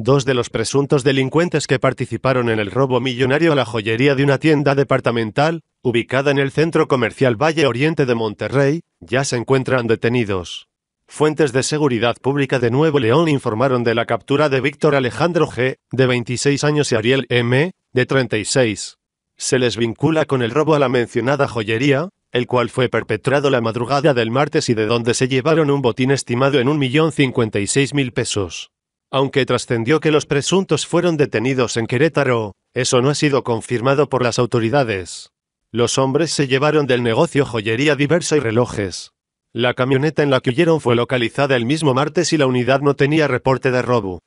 Dos de los presuntos delincuentes que participaron en el robo millonario a la joyería de una tienda departamental, ubicada en el centro comercial Valle Oriente de Monterrey, ya se encuentran detenidos. Fuentes de seguridad pública de Nuevo León informaron de la captura de Víctor Alejandro G., de 26 años, y Ariel M., de 36. Se les vincula con el robo a la mencionada joyería, el cual fue perpetrado la madrugada del martes y de donde se llevaron un botín estimado en 1.056.000 pesos. Aunque trascendió que los presuntos fueron detenidos en Querétaro, eso no ha sido confirmado por las autoridades. Los hombres se llevaron del negocio joyería diversa y relojes. La camioneta en la que huyeron fue localizada el mismo martes y la unidad no tenía reporte de robo.